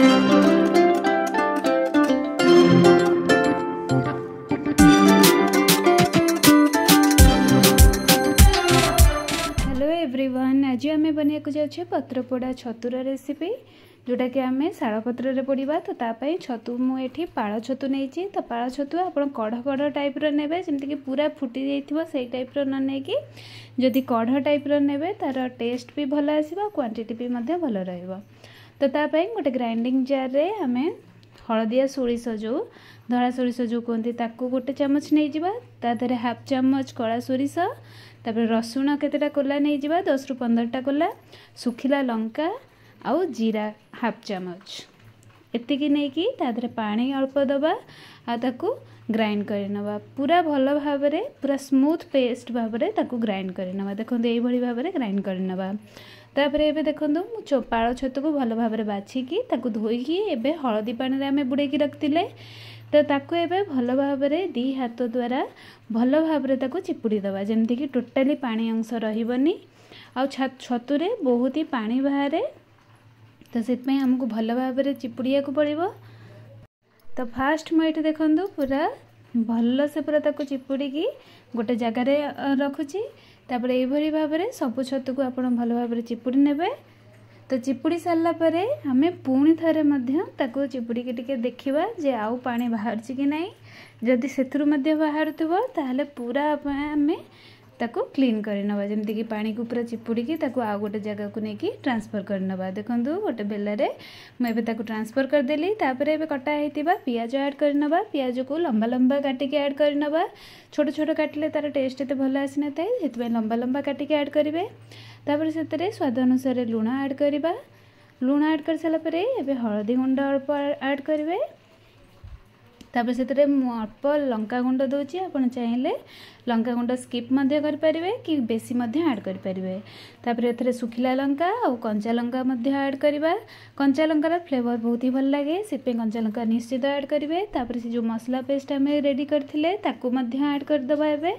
Hello everyone ଆଜି ଆମେ ବନେଇବାକୁ ଯାଉଛେ ପତ୍ରପୋଡ଼ା ଛତୁର ରେସିପି ଯେଉଁଟାକି ଆମେ ଶାଳପତ୍ରରେ ପଡ଼ିବା ତ ତା ପାଇଁ ଛତୁ ମୁଁ ଏଠି ପାଳ ଛତୁ ନେଇଛି ତ ପାଳ ଛତୁ ଆପଣ କଢ଼ କଢ଼ ଟାଇପ୍ର ନେବେ ଯେମିତିକି ପୁରା ଫୁଟି ଯାଇଥିବ ସେଇ ଟାଇପ୍ର ନ ନେଇକି ଯଦି କଢ଼ ଟାଇପ୍ର ନେବେ ତା'ର ଟେଷ୍ଟ ବି ଭଲ ଆସିବ କ୍ୱାଣ୍ଟିଟି ବି ମଧ୍ୟ ଭଲ ରହିବ ତ ତା ପାଇଁ ଗୋଟେ ଗ୍ରାଇଣ୍ଡିଂ ଜାର୍ରେ ଆମେ ହଳଦିଆ ସୋରିଷ ଯେଉଁ ଧଳା ସୋରିଷ ଯେଉଁ କୁହନ୍ତି ତାକୁ ଗୋଟେ ଚାମଚ ନେଇଯିବା ତା ଦେହରେ ହାଫ୍ ଚାମଚ କଳା ସୋରିଷ ତାପରେ ରସୁଣ କେତେଟା କୋଲା ନେଇଯିବା ଦଶରୁ ପନ୍ଦରଟା କୋଲା ଶୁଖିଲା ଲଙ୍କା ଆଉ ଜିରା ହାଫ୍ ଚାମଚ ଏତିକି ନେଇକି ତା ଦେହରେ ପାଣି ଅଳ୍ପ ଦେବା ଆଉ ତାକୁ ଗ୍ରାଇଣ୍ଡ କରିନେବା ପୁରା ଭଲ ଭାବରେ ପୁରା ସ୍ମୁଥ୍ ପେଷ୍ଟ ଭାବରେ ତାକୁ ଗ୍ରାଇଣ୍ଡ କରିନେବା ଦେଖନ୍ତୁ ଏଇଭଳି ଭାବରେ ଗ୍ରାଇଣ୍ଡ କରିନେବା ତାପରେ ଏବେ ଦେଖନ୍ତୁ ମୁଁ ପାଳ ଛତୁକୁ ଭଲ ଭାବରେ ବାଛିକି ତାକୁ ଧୋଇକି ଏବେ ହଳଦୀ ପାଣିରେ ଆମେ ବୁଡ଼େଇକି ରଖିଥିଲେ ତ ତାକୁ ଏବେ ଭଲ ଭାବରେ ଦୁଇ ହାତ ଦ୍ୱାରା ଭଲ ଭାବରେ ତାକୁ ଚିପୁଡ଼ି ଦେବା ଯେମିତିକି ଟୋଟାଲି ପାଣି ଅଂଶ ରହିବନି ଆଉ ଛତୁରେ ବହୁତ ହିଁ ପାଣି ବାହାରେ ତ ସେଥିପାଇଁ ଆମକୁ ଭଲ ଭାବରେ ଚିପୁଡ଼ିବାକୁ ପଡ଼ିବ ତ ଫାଷ୍ଟ ମୁଁ ଏଠି ଦେଖନ୍ତୁ ପୁରା ଭଲସେ ପୁରା ତାକୁ ଚିପୁଡ଼ିକି ଗୋଟେ ଜାଗାରେ ରଖୁଛି ତାପରେ ଏଇଭଳି ଭାବରେ ସବୁ ଛତୁକୁ ଆପଣ ଭଲ ଭାବରେ ଚିପୁଡ଼ି ନେବେ ତ ଚିପୁଡ଼ି ସାରିଲା ପରେ ଆମେ ପୁଣି ଥରେ ମଧ୍ୟ ତାକୁ ଚିପୁଡ଼ିକି ଟିକେ ଦେଖିବା ଯେ ଆଉ ପାଣି ବାହାରୁଛି କି ନାହିଁ ଯଦି ସେଥିରୁ ମଧ୍ୟ ବାହାରୁଥିବ ତାହେଲେ ପୁରା ଆମେ ताको क्लीन करवा जमीक पाने को पूरा चिपुड़ी ताको आउ गोटे जगह को लेकिन ट्रांसफर कर नवा देखो गोटे बेलर मुझे ट्रांसफर करदेली तापर एवं कटाही पिज आड कर नवा पिज को लंबा लंबा काटिके आड कर नवा छोट छोट काटिले तार टेस्ट एत भल आसी ना से लंबा लंबा काटिके आड करेंपर से स्वाद अनुसार लुण आड करवा लुण आड कर सारापर एवं हलदी गुंड अल्प आड करेंगे से अल्प लंका गुंड दूँ आप चाहिए लंका गुंड स्कीपे कि बेसी आड करेंगे शुखला लंका और कंचा लंका एड करवा कंचा लंकार फ्लेवर बहुत ही भल लगे से कंचा लंका निश्चित एड करेंगे से जो मसला पेस्ट आम रेडी करें आड करदे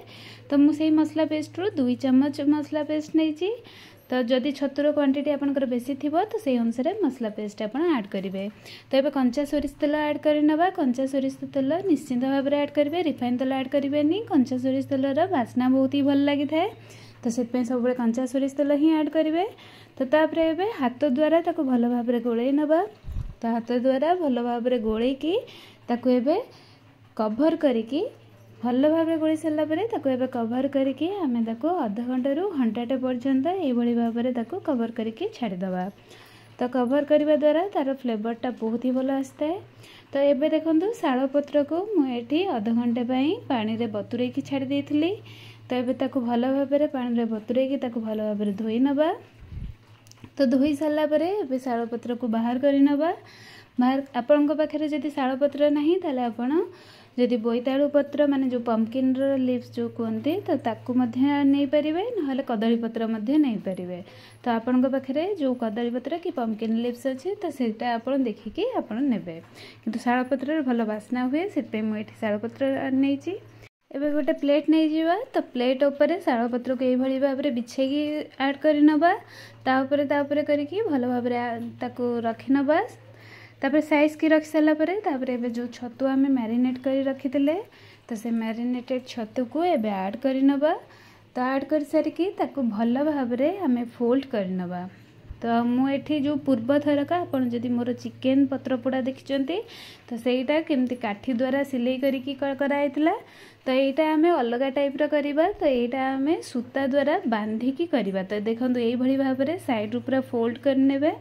तो मुझे मसला पेस्ट रू दुई चमच मसला पेस्ट नहीं ତ ଯଦି ଛତୁର କ୍ୱାଣ୍ଟିଟି ଆପଣଙ୍କର ବେଶୀ ଥିବ ତ ସେଇ ଅନୁସାରେ ମସଲା ପେଷ୍ଟ ଆପଣ ଆଡ଼୍ କରିବେ ତ ଏବେ କଞ୍ଚା ସୋରିଷ ତେଲ ଆଡ଼୍ କରିନେବା କଞ୍ଚା ସୋରିଷ ତେଲ ନିଶ୍ଚିନ୍ତ ଭାବରେ ଆଡ଼୍ କରିବେ ରିଫାଇନ୍ ତେଲ ଆଡ଼୍ କରିବେନି କଞ୍ଚା ସୋରିଷ ତେଲର ବାସ୍ନା ବହୁତ ହିଁ ଭଲ ଲାଗିଥାଏ ତ ସେଥିପାଇଁ ସବୁବେଳେ କଞ୍ଚା ସୋରିଷ ତେଲ ହିଁ ଆଡ଼୍ କରିବେ ତ ତାପରେ ଏବେ ହାତ ଦ୍ୱାରା ତାକୁ ଭଲ ଭାବରେ ଗୋଳେଇ ନେବା ତ ହାତ ଦ୍ୱାରା ଭଲ ଭାବରେ ଗୋଳେଇକି ତାକୁ ଏବେ କଭର୍ କରିକି ଭଲ ଭାବେ ଗୋଳି ସାରିଲା ପରେ ତାକୁ ଏବେ କଭର୍ କରିକି ଆମେ ତାକୁ ଅଧଘଣ୍ଟାରୁ ଘଣ୍ଟାଟେ ପର୍ଯ୍ୟନ୍ତ ଏଇଭଳି ଭାବରେ ତାକୁ କଭର୍ କରିକି ଛାଡ଼ିଦେବା ତ କଭର୍ କରିବା ଦ୍ୱାରା ତା'ର ଫ୍ଲେଭର୍ଟା ବହୁତ ହି ଭଲ ଆସିଥାଏ ତ ଏବେ ଦେଖନ୍ତୁ ଶାଳପତ୍ରକୁ ମୁଁ ଏଠି ଅଧଘଣ୍ଟା ପାଇଁ ପାଣିରେ ବତୁରେଇକି ଛାଡ଼ି ଦେଇଥିଲି ତ ଏବେ ତାକୁ ଭଲ ଭାବରେ ପାଣିରେ ବତୁରେଇକି ତାକୁ ଭଲ ଭାବରେ ଧୋଇ ନେବା ତ ଧୋଇ ସାରିଲା ପରେ ଏବେ ଶାଳପତ୍ରକୁ ବାହାର କରିନେବା आपण जदि शापत ना तो आपड़ जदि बोईताल पत्र मान जो पंपकिन लिप्स जो कहते तो नहीं पारे ना कदमी पत्र नहीं पारे तो आपण जो कदमी पत्र कि पंपकिन लिप्स अच्छे तो सीटा आप देखिए आपड़े कि शापत्र भल बास्ना हुए से मुझे शापत नहीं गोटे प्लेट नहीं जावा तो प्लेट उपर शापत को यह भाव में बिछे एड करता करके भल भाव रखिने बास तापर सैज की रखि सारापर तापर जो छतु आम मेरीनेट कर रखी थे तो से मेरीनेटेड छतु को एवं आड कर तो आड कर सारिकी ताको भल भाव आम फोल्ड कर नवा तो मुझे जो पूर्व थर थरका आपड़ी मोर चिकेन पत्र पोड़ा देखी तो सहीटा केमती काठी द्वारा सिलई करी तो यहाँ आम अलग टाइप रहा तो यहाँ आम सूता द्वारा बांधिकी कर तो देखो यही भाव में सैड्रु पूरा फोल्ड करे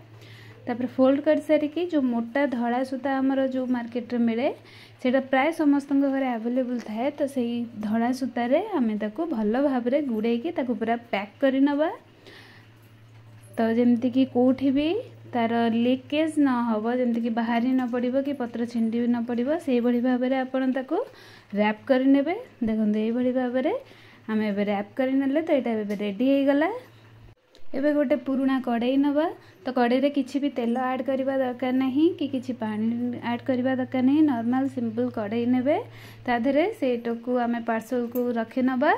तापर फोल्ड कर सारिकी जो मोटा धड़ा सूता आम जो मार्केट रे मिले से प्राय समस्त घर आभेलेबुल थाए तो से धड़ा सूतार आम भल भाव गुड़े गुड़ी पूरा पैक कर नवा तो जमीक कौटी भी तार लिकेज न हो जमीक बाहरी न पड़ कि पत्र भी न पड़ से भाव में आप रैप करे देखते ये आम एप करे तो यहाँ रेडीगला ଏବେ ଗୋଟେ ପୁରୁଣା କଡ଼େଇ ନେବା ତ କଡ଼େଇରେ କିଛି ବି ତେଲ ଆଡ଼୍ କରିବା ଦରକାର ନାହିଁ କି କିଛି ପାଣି ଆଡ଼୍ କରିବା ଦରକାର ନାହିଁ ନର୍ମାଲ୍ ସିମ୍ପଲ୍ କଡ଼େଇ ନେବେ ତା ଦେହରେ ସେଇଟାକୁ ଆମେ ପାର୍ସଲକୁ ରଖିନେବା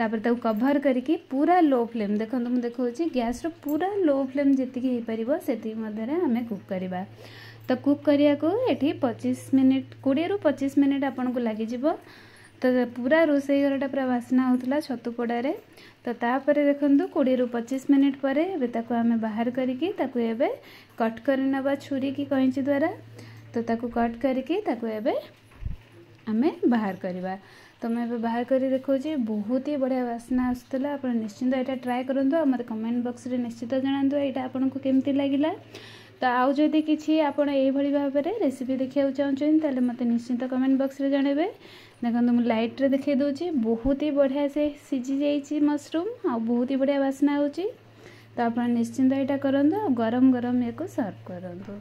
ତାପରେ ତାକୁ କଭର୍ କରିକି ପୁରା ଲୋ ଫ୍ଲେମ୍ ଦେଖନ୍ତୁ ମୁଁ ଦେଖାଉଛି ଗ୍ୟାସ୍ର ପୁରା ଲୋ ଫ୍ଲେମ୍ ଯେତିକି ହେଇପାରିବ ସେତିକି ମଧ୍ୟରେ ଆମେ କୁକ୍ କରିବା ତ କୁକ୍ କରିବାକୁ ଏଠି ପଚିଶ ମିନିଟ୍ କୋଡ଼ିଏରୁ ପଚିଶ ମିନିଟ୍ ଆପଣଙ୍କୁ ଲାଗିଯିବ तो पूरा रोष घर टा पूरा बासना होता छतुपोड़ तो तापर देखु कोड़े पचीस मिनिट पर आम बाहर करके कट कर छुरी कि कईची द्वारा तो ताकू कट करके आम बाहर करवा तो मैं बाहर कर देखा बहुत ही बढ़िया बासना आसाला आप निश्चिंत यहाँ ट्राए करूँ मत कमेंट बक्स में निश्चित जहां यहाँ आपको केमती लगला ला। ତ ଆଉ ଯଦି କିଛି ଆପଣ ଏଇଭଳି ଭାବରେ ରେସିପି ଦେଖିବାକୁ ଚାହୁଁଛନ୍ତି ତାହେଲେ ମୋତେ ନିଶ୍ଚିତ କମେଣ୍ଟ ବକ୍ସରେ ଜଣାଇବେ ଦେଖନ୍ତୁ ମୁଁ ଲାଇଟ୍ରେ ଦେଖାଇ ଦେଉଛି ବହୁତ ହି ବଢ଼ିଆ ସେ ସିଝି ଯାଇଛି ମସରୁମ୍ ଆଉ ବହୁତ ହି ବଢ଼ିଆ ବାସ୍ନା ହେଉଛି ତ ଆପଣ ନିଶ୍ଚିନ୍ତ ଏଇଟା କରନ୍ତୁ ଆଉ ଗରମ ଗରମ ୟାକୁ ସର୍ଭ କରନ୍ତୁ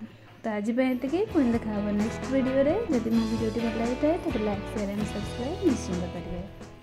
ତ ଆଜି ପାଇଁ ଏତିକି ପୁଣି ଦେଖା ହେବ ନେକ୍ସଟ ଭିଡ଼ିଓରେ ଯଦି ମୋ ଭିଡ଼ିଓଟି ଭଲ ଲାଗିଥାଏ ତାକୁ ଲାଇକ୍ ସେୟାର ଆଣ୍ଡ ସବସ୍କ୍ରାଇବ୍ ନିଶ୍ଚିନ୍ତ କରିବେ